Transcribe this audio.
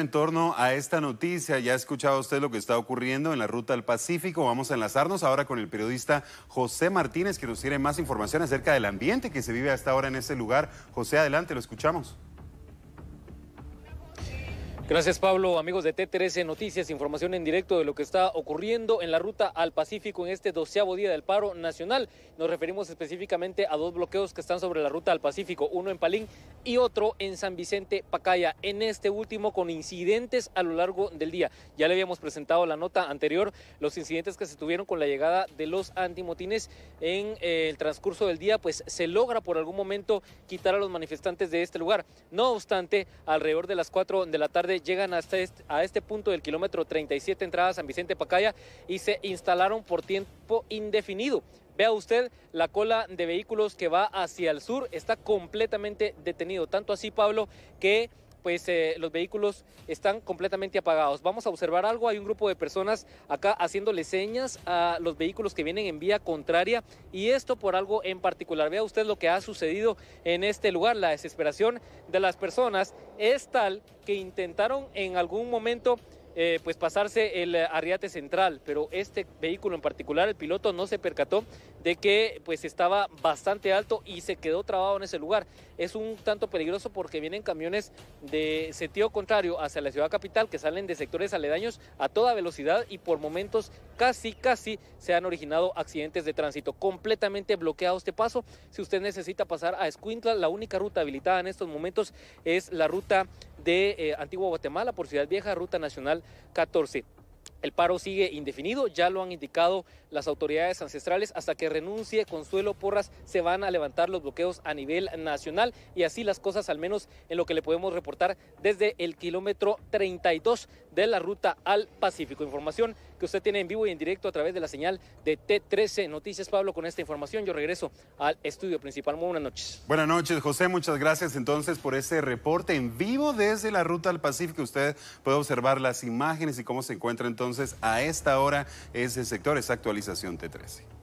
En torno a esta noticia, ya ha escuchado usted lo que está ocurriendo en la ruta al Pacífico. Vamos a enlazarnos ahora con el periodista José Martínez, que nos tiene más información acerca del ambiente que se vive hasta ahora en ese lugar. José, adelante, lo escuchamos. Gracias Pablo, amigos de T13 Noticias, información en directo de lo que está ocurriendo en la ruta al Pacífico en este doceavo día del paro nacional. Nos referimos específicamente a dos bloqueos que están sobre la ruta al Pacífico, uno en Palín y otro en San Vicente Pacaya, en este último con incidentes a lo largo del día. Ya le habíamos presentado la nota anterior, los incidentes que se tuvieron con la llegada de los antimotines en eh, el transcurso del día, pues se logra por algún momento quitar a los manifestantes de este lugar. No obstante, alrededor de las 4 de la tarde llegan hasta este, a este punto del kilómetro 37 entrada San Vicente Pacaya y se instalaron por tiempo indefinido. Vea usted la cola de vehículos que va hacia el sur, está completamente detenido, tanto así Pablo que pues eh, los vehículos están completamente apagados. Vamos a observar algo, hay un grupo de personas acá haciéndole señas a los vehículos que vienen en vía contraria y esto por algo en particular. Vea usted lo que ha sucedido en este lugar, la desesperación de las personas es tal que intentaron en algún momento eh, pues pasarse el eh, arriate central, pero este vehículo en particular, el piloto no se percató de que pues estaba bastante alto y se quedó trabado en ese lugar. Es un tanto peligroso porque vienen camiones de sentido contrario hacia la ciudad capital que salen de sectores aledaños a toda velocidad y por momentos casi, casi se han originado accidentes de tránsito. Completamente bloqueado este paso. Si usted necesita pasar a Escuintla, la única ruta habilitada en estos momentos es la ruta de Antiguo eh, Antigua Guatemala por Ciudad Vieja, Ruta Nacional 14. El paro sigue indefinido, ya lo han indicado las autoridades ancestrales, hasta que renuncie Consuelo Porras se van a levantar los bloqueos a nivel nacional y así las cosas, al menos en lo que le podemos reportar desde el kilómetro 32 de la ruta al Pacífico. Información que usted tiene en vivo y en directo a través de la señal de T13 Noticias. Pablo, con esta información yo regreso al estudio principal. Muy buenas noches. Buenas noches, José. Muchas gracias entonces por ese reporte en vivo desde la ruta al Pacífico. Usted puede observar las imágenes y cómo se encuentra entonces a esta hora ese sector, esa actualización T13.